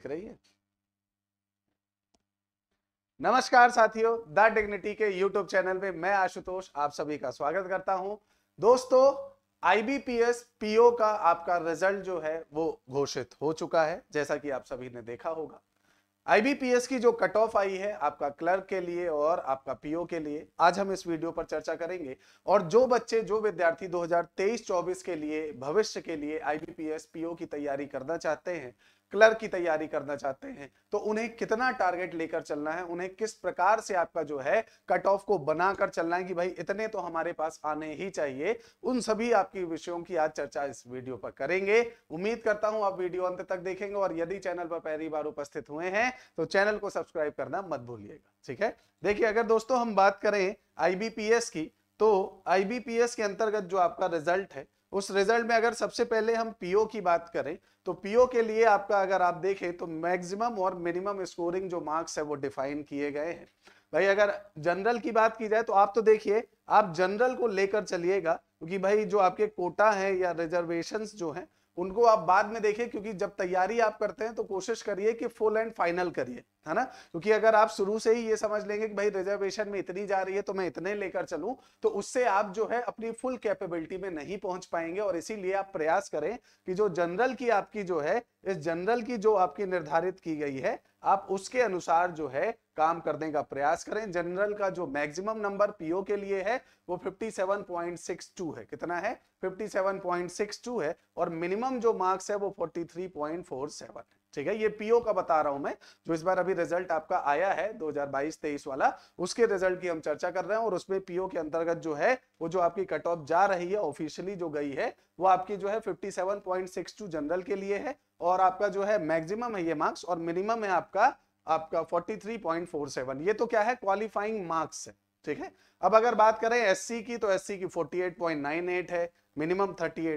दिख रही है नमस्कार साथियों द डिग्निटी के यूट्यूब चैनल पे मैं आशुतोष आप सभी का स्वागत करता हूं दोस्तों आईबीपीएस पीओ का आपका रिजल्ट जो है वो घोषित हो चुका है जैसा कि आप सभी ने देखा होगा आईबीपीएस की जो कट ऑफ आई है आपका क्लर्क के लिए और आपका पीओ के लिए आज हम इस वीडियो पर चर्चा करेंगे और जो बच्चे जो विद्यार्थी 2023-24 के लिए भविष्य के लिए आईबीपीएस पीओ की तैयारी करना चाहते हैं क्लर्क की तैयारी करना चाहते हैं तो उन्हें कितना टारगेट लेकर चलना है उन्हें किस प्रकार से आपका जो है कट ऑफ को बनाकर चलना है कि भाई इतने तो हमारे पास आने ही चाहिए उन सभी आपकी विषयों की आज चर्चा इस वीडियो पर करेंगे उम्मीद करता हूं आप वीडियो अंत तक देखेंगे और यदि चैनल पर पहली बार उपस्थित हुए हैं तो चैनल को सब्सक्राइब करना मत भूलिएगा ठीक है देखिए अगर दोस्तों हम बात करें आईबीपीएस की तो आईबीपीएस के अंतर्गत जो आपका रिजल्ट है उस रिजल्ट में अगर सबसे पहले हम पीओ की बात करें तो पीओ के लिए आपका अगर आप देखें तो मैक्सिमम और मिनिमम स्कोरिंग जो मार्क्स है वो डिफाइन किए गए हैं भाई अगर जनरल की बात की जाए तो आप तो देखिए आप जनरल को लेकर चलिएगा क्योंकि भाई जो आपके कोटा है या रिजर्वेशन जो है उनको आप बाद में देखें क्योंकि जब तैयारी आप करते हैं तो कोशिश करिए कि फुल एंड फाइनल करिए है ना क्योंकि अगर आप शुरू से ही ये समझ लेंगे कि भाई रिजर्वेशन में इतनी जा रही है तो मैं इतने लेकर चलूं तो उससे आप जो है अपनी फुल कैपेबिलिटी में नहीं पहुंच पाएंगे और इसीलिए आप प्रयास करें कि जो जनरल की आपकी जो है इस जनरल की जो आपकी निर्धारित की गई है आप उसके अनुसार जो है काम करने का प्रयास करें जनरल का जो मैक्सिमम नंबर पीओ के लिए है वो 57.62 है कितना है 57.62 है और मिनिमम जो मार्क्स है वो 43.47 है ठीक है ये पीओ का बता रहा हूं मैं जो इस बार अभी रिजल्ट आपका आया है 2022-23 वाला उसके रिजल्ट की हम चर्चा कर रहे हैं और उसमें पीओ के अंतर्गत जो है वो जो आपकी कट ऑफ जा रही है ऑफिशियली जो गई है वो आपकी जो है 57.62 जनरल के लिए है और आपका जो है मैक्सिमम है ये मार्क्स और मिनिमम है आपका आपका फोर्टी ये तो क्या है क्वालिफाइंग मार्क्स है ठीक है अब अगर बात करें एस की तो एस की फोर्टी है मिनिमम थर्टी है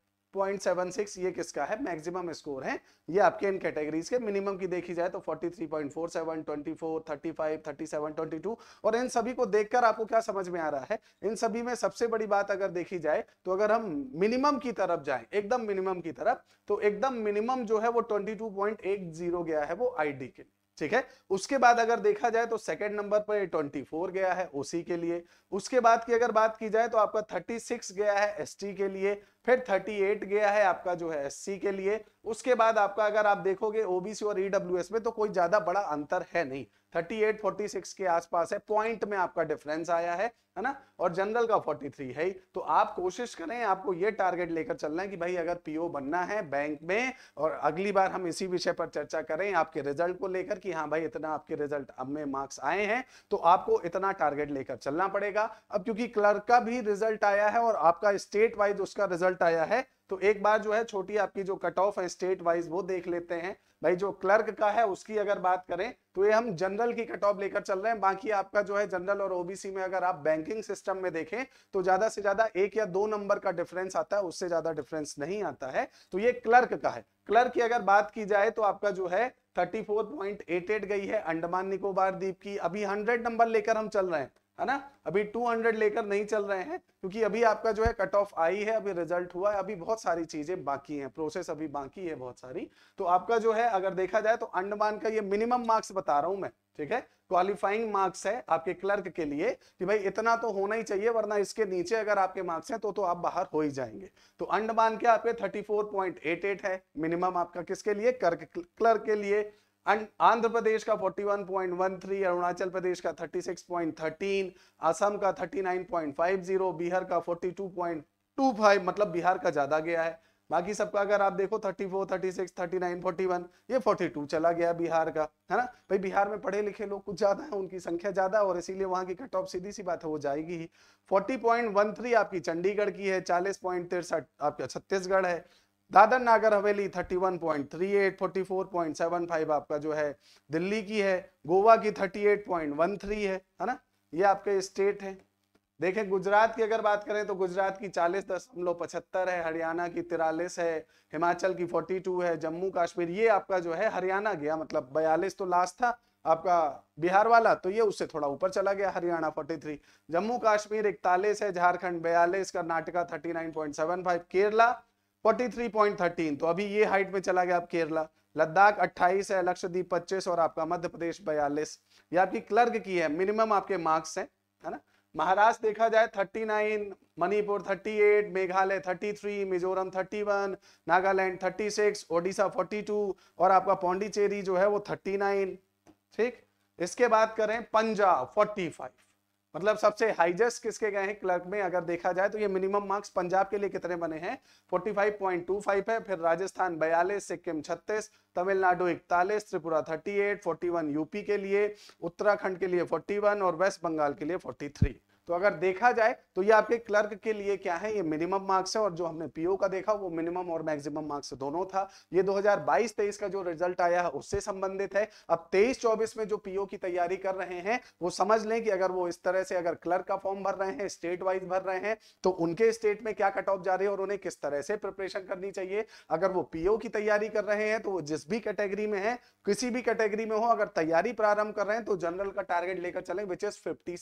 0.76 ये किसका है मैक्सिमम स्कोर है ये आपके इन कैटेगरीज के मिनिमम की देखी जाए तो 43.47 24 35 37 और इन सभी को देखकर आपको क्या समझ में आ रहा है इन सभी में सबसे बड़ी बात अगर देखी जाए तो अगर हम मिनिमम की तरफ जाए एकदम मिनिमम की तरफ तो एकदम मिनिमम जो है वो 22.80 गया है वो आईडी के लिए ठीक है उसके बाद अगर देखा जाए तो सेकंड नंबर पर 24 गया है ओसी के लिए उसके बाद की अगर बात की जाए तो आपका 36 गया है एसटी के लिए फिर 38 गया है आपका जो है एससी के लिए उसके बाद आपका अगर आप देखोगे ओबीसी और ईडब्ल्यूएस e में तो कोई ज्यादा बड़ा अंतर है नहीं 38 46 के आसपास है पॉइंट में आपका डिफरेंस आया है है ना और जनरल का 43 है तो आप कोशिश करें आपको ये टारगेट लेकर चलना है कि भाई अगर पीओ बनना है बैंक में और अगली बार हम इसी विषय पर चर्चा करें आपके रिजल्ट को लेकर कि हाँ भाई इतना आपके रिजल्ट अब में मार्क्स आए हैं तो आपको इतना टारगेट लेकर चलना पड़ेगा अब क्योंकि क्लर्क का भी रिजल्ट आया है और आपका स्टेट वाइज उसका रिजल्ट आया है तो एक बार जो है छोटी आपकी जो कट ऑफ है स्टेट वाइज वो देख लेते हैं भाई जो क्लर्क का है उसकी अगर बात करें तो ये हम जनरल की कट ऑफ लेकर चल रहे हैं बाकी आपका जो है जनरल और ओबीसी में अगर आप बैंकिंग सिस्टम में देखें तो ज्यादा से ज्यादा एक या दो नंबर का डिफरेंस आता है उससे ज्यादा डिफरेंस नहीं आता है तो ये क्लर्क का है क्लर्क की अगर बात की जाए तो आपका जो है थर्टी गई है अंडमान निकोबार द्वीप की अभी हंड्रेड नंबर लेकर हम चल रहे हैं है ना अभी 200 लेकर नहीं चल रहे हैं क्योंकि अभी आपका जो है कट ऑफ आई है अभी रिजल्ट हुआ है अभी बहुत सारी चीजें बाकी हैं प्रोसेस अभी बाकी है बहुत सारी तो आपका जो है अगर देखा जाए तो अंडमान का ये मिनिमम मार्क्स बता रहा हूं मैं ठीक है क्वालिफाइंग मार्क्स है आपके क्लर्क के लिए कि भाई इतना तो होना ही चाहिए वरना इसके नीचे अगर आपके मार्क्स हैं तो तो आप बाहर हो ही जाएंगे तो अंडमान के आपके 34.88 है मिनिमम आपका किसके लिए क्लर्क के लिए एंड आंध्र प्रदेश का 41.13 अरुणाचल प्रदेश का 36.13 असम का 39.50 बिहार का 42.25 मतलब बिहार का ज्यादा गया है बाकी सबका अगर आप देखो 34, 36, 39, 41 ये 42 चला गया बिहार का है ना भाई बिहार में पढ़े लिखे लोग कुछ ज्यादा है उनकी संख्या ज्यादा और इसीलिए वहां की कट ऑफ सीधी सी बात है वो जाएगी ही फोर्टी आपकी चंडीगढ़ की है चालीस आपका छत्तीसगढ़ है दादर नागर हवेली 31.38 44.75 आपका जो है दिल्ली की है गोवा की 38.13 है है ना ये आपके स्टेट है देखें गुजरात की अगर बात करें तो गुजरात की चालीस दशमलव पचहत्तर है हरियाणा की तिरालीस है हिमाचल की 42 है जम्मू कश्मीर ये आपका जो है हरियाणा गया मतलब बयालीस तो लास्ट था आपका बिहार वाला तो ये उससे थोड़ा ऊपर चला गया हरियाणा 43 जम्मू कश्मीर इकतालीस है झारखंड बयालीस कर्नाटका 39.75 केरला 43.13 तो अभी ये हाइट में चला गया आप केरला लद्दाख 28 है लक्षद्वीप पच्चीस और आपका मध्य प्रदेश बयालीस ये आपकी क्लर्क की है मिनिमम आपके मार्क्स हैं है ना महाराष्ट्र देखा जाए 39 मणिपुर 38 मेघालय 33 मिजोरम 31 नागालैंड 36 ओडिशा 42 और आपका पौंडीचेरी जो है वो 39 ठीक इसके बाद करें पंजाब 45 मतलब सबसे हाईजेस्ट किसके गए हैं क्लर्क में अगर देखा जाए तो ये मिनिमम मार्क्स पंजाब के लिए कितने बने हैं 45.25 है फिर राजस्थान बयालीस सिक्किम 36 तमिलनाडु 41 त्रिपुरा 38 41 यूपी के लिए उत्तराखंड के लिए 41 और वेस्ट बंगाल के लिए 43 तो अगर देखा जाए तो ये आपके क्लर्क के लिए क्या है ये मिनिमम मार्क्स है और जो हमने पीओ का देखा वो मिनिमम और मैक्सिमम मार्क्स दोनों था ये 2022-23 का जो रिजल्ट आया है उससे संबंधित है अब 23-24 में जो पीओ की तैयारी कर रहे हैं वो समझ लें कि अगर वो इस तरह से अगर क्लर्क का फॉर्म भर रहे हैं स्टेट वाइज भर रहे हैं तो उनके स्टेट में क्या कट ऑफ जा रही है और उन्हें किस तरह से प्रिपरेशन करनी चाहिए अगर वो पीओ की तैयारी कर रहे हैं तो वो जिस भी कैटेगरी में है किसी भी कैटेगरी में हो अगर तैयारी प्रारंभ कर रहे हैं तो जनरल का टारगेट लेकर चले विच इज फिफ्टी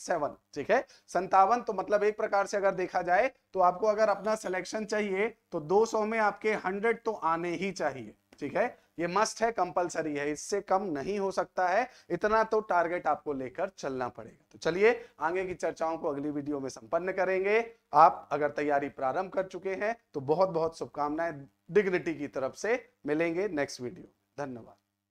ठीक है संतावन तो मतलब एक प्रकार से अगर देखा जाए तो आपको अगर अपना सिलेक्शन चाहिए तो 200 में आपके 100 तो आने ही चाहिए ठीक है ये मस्ट है कंपलसरी है इससे कम नहीं हो सकता है इतना तो टारगेट आपको लेकर चलना पड़ेगा तो चलिए आगे की चर्चाओं को अगली वीडियो में संपन्न करेंगे आप अगर तैयारी प्रारंभ कर चुके हैं तो बहुत बहुत शुभकामनाएं डिग्निटी की तरफ से मिलेंगे नेक्स्ट वीडियो धन्यवाद